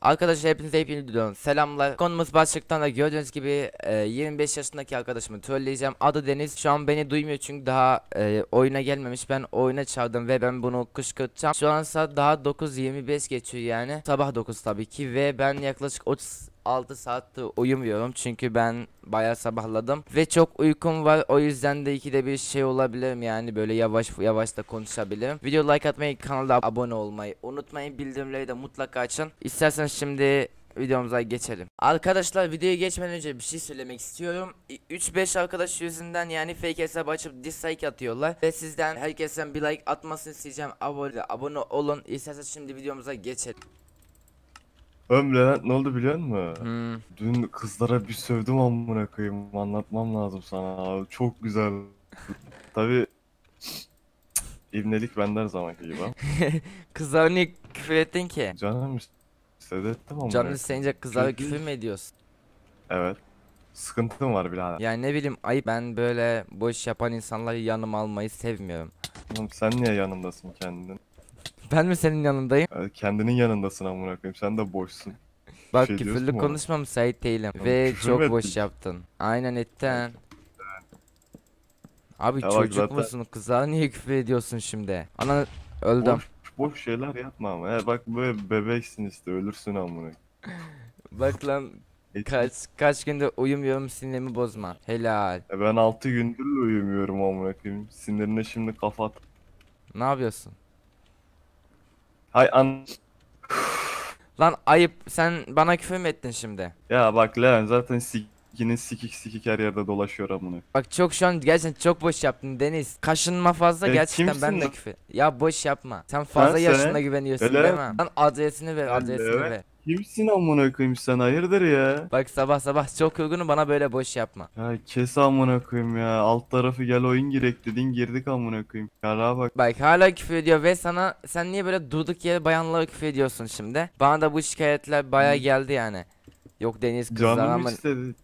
Arkadaşlar hepiniz hepiniz diliyorum. Selamlar. Konumuz başlıktan da gördüğünüz gibi e, 25 yaşındaki arkadaşımı trolleyeceğim. Adı Deniz. Şu an beni duymuyor çünkü daha e, oyuna gelmemiş. Ben oyuna çağırdım ve ben bunu kışkırtacağım. Şu ansa daha 9.25 geçiyor yani. Sabah 9 tabii ki ve ben yaklaşık 30 6 saatte uyumuyorum çünkü ben bayağı sabahladım ve çok uykum var o yüzden de ikide bir şey olabilirim yani böyle yavaş yavaş da konuşabilirim. Video like atmayı kanala abone olmayı unutmayın bildirimleri de mutlaka açın. İsterseniz şimdi videomuza geçelim. Arkadaşlar videoya geçmeden önce bir şey söylemek istiyorum. 3-5 arkadaş yüzünden yani fake hesap açıp dislike atıyorlar. Ve sizden herkesten bir like atmasını isteyeceğim. Abone, abone olun. İsterseniz şimdi videomuza geçelim. Öm Levent ne oldu biliyor musun? Hmm. Dün kızlara bir sövdüm amına koyayım. Anlatmam lazım sana abi. Çok güzel. Tabi İbnelik benden zaman gibi. kızlara niye küfür ettin ki? Canım istedi ettim amına. Canım isteyince kızlara Çünkü... küfür mü ediyorsun? Evet. Sıkıntım var birader. Yani ne bileyim ay ben böyle boş yapan insanları yanıma almayı sevmiyorum. Oğlum sen niye yanımdasın kendin? Ben mi senin yanındayım? Kendinin yanındasın amına koyayım. Sen de boşsun. Bak şey diyorsun küfürlü mu konuşmam müsait değilim. Tamam, Ve küfür mü çok boş yaptın. Aynen etten. Abi Ya bak çocuk zaten- musun? Kızlara niye küfür ediyorsun şimdi? Ana öldüm. Boş, boş şeyler yapma ama. Ya bak böyle bebeksin işte ölürsün amına. Bak lan Etin- kaç kaç gündür uyumuyorum sinirimi bozma. Helal. E Ben 6 gündür uyumuyorum amına koyayım. Sinirine şimdi kafat. Ne yapıyorsun? Ay an... Lan ayıp sen bana küfür mü ettin şimdi? Ya bak lan zaten sikinin sikik sikik her yerde dolaşıyor amına. Bak çok şu an gerçekten çok boş yaptın Deniz. Kaşınma fazla E, gerçekten ben de küfür. Ya boş yapma. Sen fazla sen- yaşına güveniyorsun Öyle. değil mi? Lan adresini ver adresini ver. Kimsin amına koyayım sen hayırdır ya? Bak sabah sabah çok yorgunum bana böyle boş yapma. Ya kes amına koyayım ya. Alt tarafı gel oyun girek dedin girdik amına koyayım. Yara bak. Bak hala küfür ediyor ve sana sen niye böyle durduk yere bayanlara küfür ediyorsun şimdi? Bana da bu şikayetler baya geldi yani. Yok Deniz kızlar Canım ama... istedi.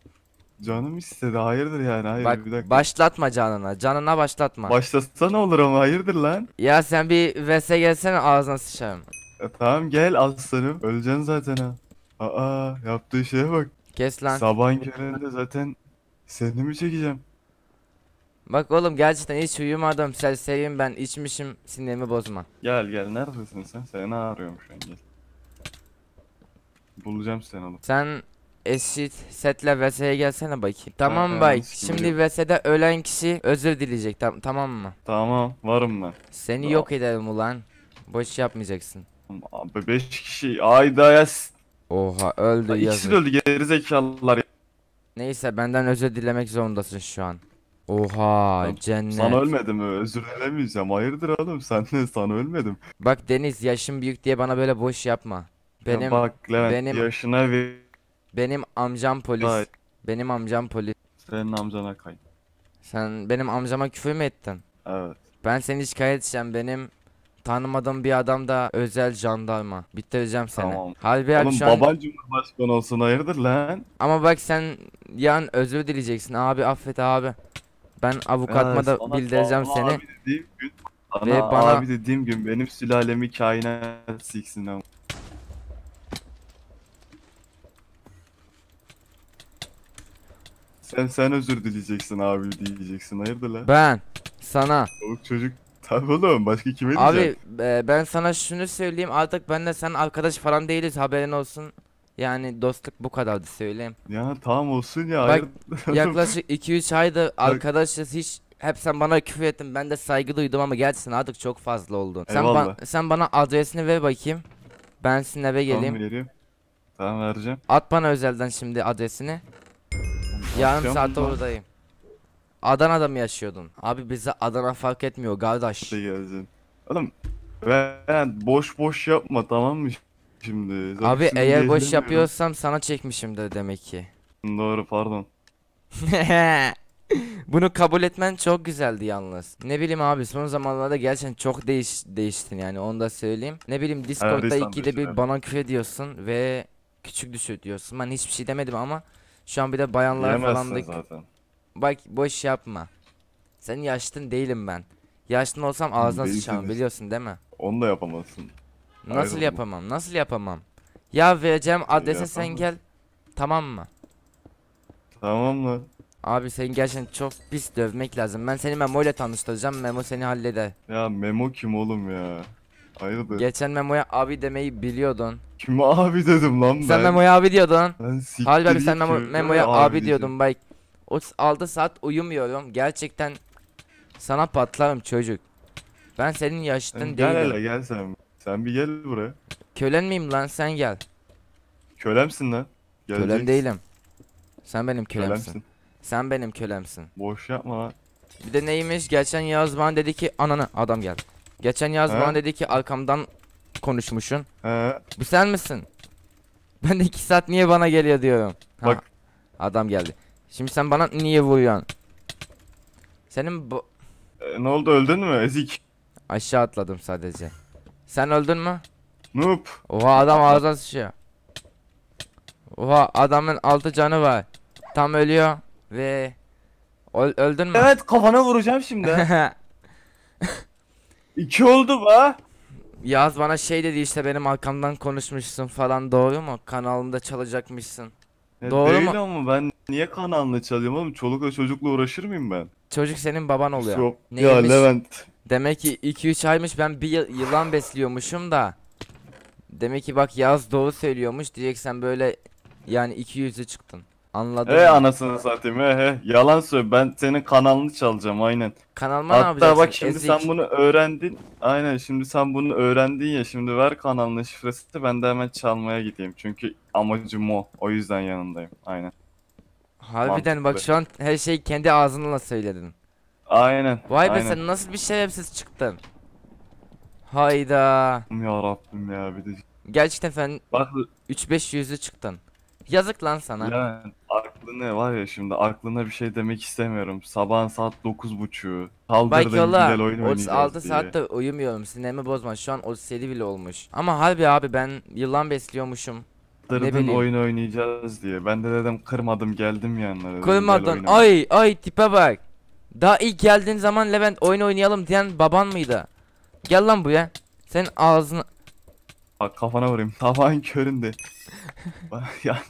Canım istedi hayırdır yani hayır Bak, bir dakika. Başlatma canına canına başlatma. Başlatsa ne olur ama hayırdır lan? Ya sen bir vs gelsene ağzına sıçarım. E, tamam gel aslanım. Öleceksin zaten ha. Aa yaptığı şeye bak. Kes lan. Sabahın köründe zaten seni mi çekeceğim? Bak oğlum gerçekten hiç uyumadım. seveyim ben. içmişim. Sinirimi bozma. Gel gel neredesin sen? Seni arıyorum şu an gel. Bulacağım seni oğlum. Sen eşit setle VS'ye gelsene bakayım. Tamam bay. Şimdi VS'de ölen kişi özür dileyecek. Tam tamam mı? Tamam varım ben. Seni Tamam. yok ederim ulan. Boş yapmayacaksın. Abi 5 kişi ayda ya. Oha öldü İkisi öldü gerizekalılar. ya. Neyse benden özür dilemek zorundasın şu an. Oha cennet. Sana ölmedim özür dilemeyeceğim. Hayırdır oğlum sen ne sana ölmedim. Bak Deniz yaşım büyük diye bana böyle boş yapma. Benim Bak Levent benim- yaşına ve benim amcam polis. Hayır. Benim amcam polis. senin amcana kay. Sen benim amcama küfür mü ettin? Evet. Ben seni şikayet edeceğim benim Tanımadığım bir adam da özel jandarma. Bitireceğim seni. Tamam. Halbuki Oğlum akşam... baban cumhurbaşkanı olsun hayırdır lan? Ama bak sen yan özür dileyeceksin abi affet abi. Ben avukatma da sana bildireceğim seni. Abi gün, sana Ve bana- abi dediğim gün benim sülalemi kainat siksin ama. Sen sen özür dileyeceksin abi diyeceksin hayırdır lan? Ben sana Çocuk çocuk Tabii oğlum başka kime diyeceğim? Abi e, ben sana şunu söyleyeyim artık ben de sen arkadaş falan değiliz haberin olsun. Yani dostluk bu kadardı söyleyeyim. Ya tamam olsun ya. Bak, Yaklaşık 2-3 aydır arkadaşız hiç hep sen bana küfür ettin ben de saygı duydum ama gerçekten artık çok fazla oldun. Sen, ba- sen bana adresini ver bakayım. Ben sizin eve geleyim. Tamam vereyim. Tamam vereceğim. At bana özelden şimdi adresini. Yarım Bakacağım saat oradayım. Adana'da mı yaşıyordun? Abi bize Adana fark etmiyor kardeş. Hadi gelsin. Oğlum ben boş boş yapma tamam mı şimdi? Zaten Abi şimdi eğer boş yapıyorsam sana çekmişim de demek ki. Doğru pardon. Bunu kabul etmen çok güzeldi yalnız. Ne bileyim abi son zamanlarda gerçekten çok değiş değiştin yani onu da söyleyeyim. Ne bileyim Discord'da değiştim, ikide bir değiştim. bana küfür diyorsun ve küçük düşürüyorsun. Ben hiçbir şey demedim ama şu an bir de bayanlar falan da zaten. Bak boş yapma. Sen yaştın değilim ben. Yaştın olsam ağzına Değilsiniz. sıçarım biliyorsun değil mi? Onu da yapamazsın. Nasıl Ayrıldım. yapamam? Nasıl yapamam? Ya vereceğim adrese sen gel. Tamam mı? Tamam mı? Abi senin gerçekten çok pis dövmek lazım. Ben seni Memo ile tanıştıracağım. Memo seni halleder. Ya Memo kim oğlum ya? Hayırdır? Geçen Memo'ya abi demeyi biliyordun. Kime abi dedim lan ben? Sen Memo'ya abi diyordun. Ben siktir Halbuki sen Memo, Memo'ya abi, abi diyordun bak. 36 saat uyumuyorum. Gerçekten sana patlarım çocuk. Ben senin yaşıtın yani değilim. Gel hele gel sen. Sen bir gel buraya. Kölen miyim lan sen gel. Kölemsin lan. Geleceksin. Kölen değilim. Sen benim kölemsin. kölemsin. Sen benim kölemsin. Boş yapma lan. Bir de neymiş geçen yaz bana dedi ki ananı adam gel. Geçen yaz bana dedi ki arkamdan konuşmuşsun. He. Bu sen misin? Ben de iki saat niye bana geliyor diyorum. Bak. Ha, adam geldi. Şimdi sen bana niye vuruyorsun? Senin bu... E, ne oldu öldün mü ezik? Aşağı atladım sadece. Sen öldün mü? Noop. Oha adam ağzına sıçıyor. Oha adamın altı canı var. Tam ölüyor ve Öl öldün mü? Evet kafana vuracağım şimdi. İki oldu ba. Yaz bana şey dedi işte benim arkamdan konuşmuşsun falan doğru mu? Kanalımda çalacakmışsın. Doğru değil mu? ama ben niye kanalını çalıyorum oğlum? Çolukla çocukla uğraşır mıyım ben? Çocuk senin baban oluyor. Yok. Ya Levent. Demek ki 2-3 aymış ben bir yılan besliyormuşum da. Demek ki bak yaz doğu söylüyormuş diyeceksen böyle yani iki yüzlü çıktın. Anladım. E anasını satayım he he. Yalan söyle ben senin kanalını çalacağım aynen. Kanalıma ne Hatta bak şimdi Ezik. sen bunu öğrendin. Aynen şimdi sen bunu öğrendin ya şimdi ver kanalının şifresini ben de hemen çalmaya gideyim. Çünkü amacım o. O yüzden yanındayım. Aynen. Harbiden bak şu an her şeyi kendi ağzınla söyledin. Aynen. Vay be aynen. sen nasıl bir şerefsiz çıktın. Hayda. Ya Rabbim ya bir de. Gerçekten efendim. Bak 3-5 yüzü çıktın. Yazık lan sana. Yani aklını var ya şimdi aklına bir şey demek istemiyorum. Sabahın saat 9.30'u. Bak Kaldırdın yola güzel oyun oynayacağız 36 diye. saatte uyumuyorum Sinemi bozma şu an 37 bile olmuş. Ama harbi abi ben yılan besliyormuşum. ne Kaldırdın bileyim. oyun oynayacağız diye. Ben de dedim kırmadım geldim yanlara. Kırmadın. ay ay tipe bak. Daha ilk geldiğin zaman Levent oyun oynayalım diyen baban mıydı? Gel lan buraya. Sen ağzını Bak kafana vurayım. Tavan köründe. ya.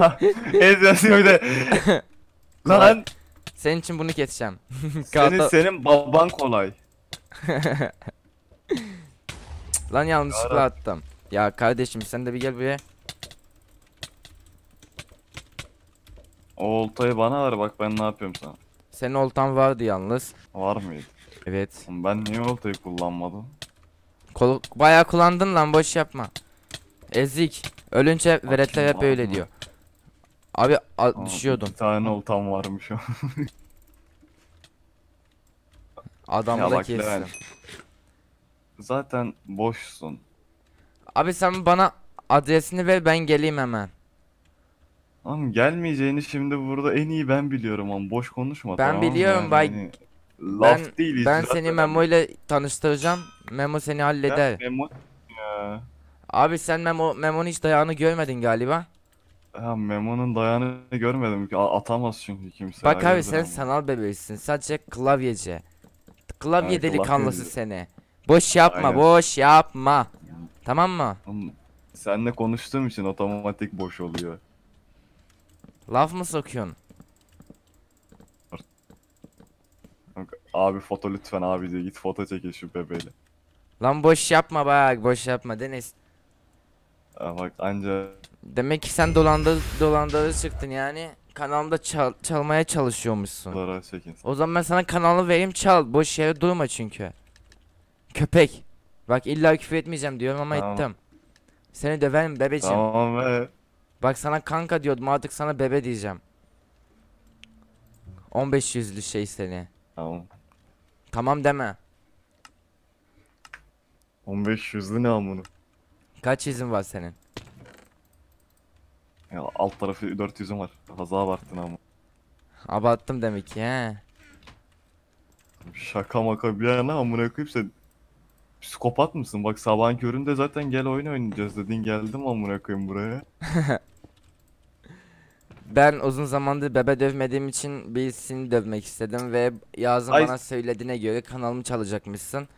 ya. Ezrasın bir de. Lan. Senin için bunu keseceğim. senin, senin baban kolay. Lan yanlışlıkla Yarabbim. attım. Ya kardeşim sen de bir gel buraya. oltayı bana ver bak ben ne yapıyorum sana. Senin oltan vardı yalnız. Var mıydı? Evet. Ben niye oltayı kullanmadım? Kol bayağı kullandın lan boş yapma. Ezik. Ölünce veretler hep öyle diyor. Abi a- düşüyordum. Bir tane oltam varmış o. Adamı da kestim. Zaten boşsun. Abi sen bana adresini ver ben geleyim hemen. Lan gelmeyeceğini şimdi burada en iyi ben biliyorum ama boş konuşma Ben tamam mı? biliyorum, Yani bak- hani Laf ben, değiliz. Ben seni Memo ile tanıştıracağım. Memo seni halleder. Ben Memo ya. Abi sen Memo Memo'nun hiç dayağını görmedin galiba. Ya Memo'nun dayağını görmedim ki atamaz çünkü kimse. Bak abi sen ama. sanal bebeğisin. Sadece klavyeci. Klavye Ay, delikanlısı klavye. seni. Boş yapma, Aynen. boş yapma. Tamam mı? Senle konuştuğum için otomatik boş oluyor. Laf mı sokuyorsun? Abi foto lütfen abi diye git foto çekil şu bebeğiyle. Lan boş yapma bak boş yapma Deniz. Aa, bak anca Demek ki sen dolandır dolandırı çıktın yani. Kanalımda çal çalmaya çalışıyormuşsun. dolara çekin. O zaman ben sana kanalı vereyim çal. Boş yere durma çünkü. Köpek. Bak illa küfür etmeyeceğim diyorum ama Tamam. ettim. Seni döverim bebeciğim. Tamam be. Bak sana kanka diyordum artık sana bebe diyeceğim. 15 yüzlü şey seni. Tamam. Tamam deme. 15 yüzlü ne amına? Kaç izin var senin? Ya alt tarafı 400'üm var. Fazla abarttın ama. Abarttım demek ki he. Şaka maka bir yana amına koyayım sen psikopat mısın? Bak sabahın köründe zaten gel oyun oynayacağız dedin geldim amına koyayım buraya. Ben uzun zamandır bebe dövmediğim için birisini dövmek istedim ve Yazın bana söylediğine göre kanalımı çalacakmışsın.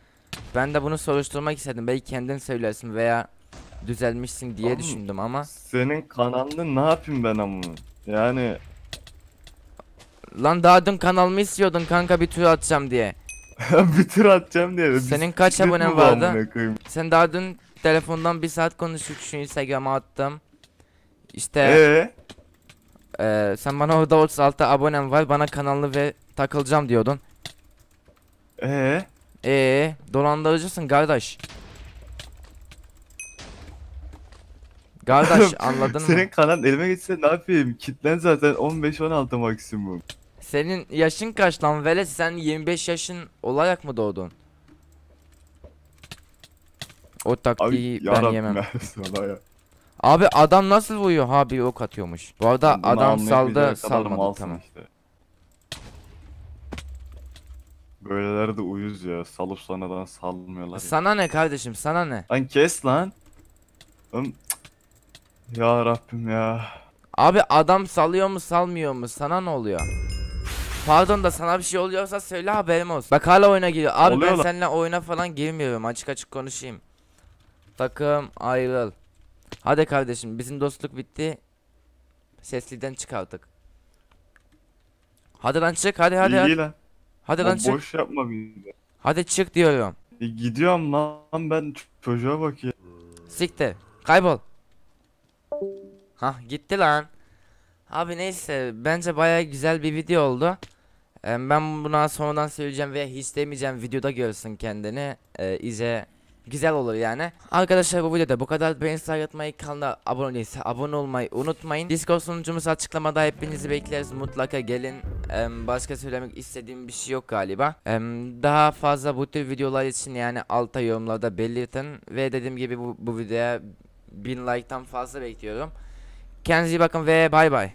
Ben de bunu soruşturmak istedim. Belki kendin söylersin veya düzelmişsin diye Oğlum, düşündüm ama. Senin kanalını ne yapayım ben ama? Yani Lan daha dün kanalımı istiyordun kanka bir tur atacağım diye. bir tur atacağım diye. Senin kaç Bisiklet abonen vardı? Sen daha dün telefondan bir saat konuştuk şu Instagram'a attım. İşte Ee, ee, sen bana orada 36 abonem var bana kanalını ve takılacağım diyordun. Ee? eee, dolandırıcısın kardeş. Kardeş anladın mı? Senin kanal elime geçse ne yapayım? Kitlen zaten 15-16 maksimum. Senin yaşın kaç lan Velet? Sen 25 yaşın olarak mı doğdun? O taktiği Abi, ben yemem. Ya. Abi adam nasıl vuruyor? Ha bir ok atıyormuş. Bu arada Bunu adam anlayıp saldı salmadı tamam. Işte. Böyleler de uyuz ya. Salıp sonradan salmıyorlar. ya. Sana ne kardeşim sana ne? Lan kes lan. Ya Rabbim ya. Abi adam salıyor mu salmıyor mu sana ne oluyor? Pardon da sana bir şey oluyorsa söyle haberim olsun. Bak hala oyuna giriyor. Abi Oluyor ben lan. seninle oyuna falan girmiyorum açık açık konuşayım. Takım ayrıl. Hadi kardeşim bizim dostluk bitti. Sesliden çık artık. Hadi lan çık hadi hadi. İyi hadi. lan. Hadi lan çık. Boş yapma bizi. Hadi çık diyorum. E, gidiyorum lan ben çocuğa bakayım. ya. Siktir. Kaybol. Hah gitti lan. Abi neyse bence baya güzel bir video oldu. Ben buna sonradan söyleyeceğim veya hiç demeyeceğim videoda görsün kendini. Ee, İze güzel olur yani. Arkadaşlar bu videoda bu kadar. beğeni sayıtmayı kanala abone değilse abone olmayı unutmayın. Discord sunucumuz açıklamada hepinizi bekleriz. Mutlaka gelin. Ee, başka söylemek istediğim bir şey yok galiba. Ee, daha fazla bu tür videolar için yani alta yorumlarda belirtin. Ve dediğim gibi bu, bu videoya 1000 like'tan fazla bekliyorum. Kendinize iyi bakın ve bay bay.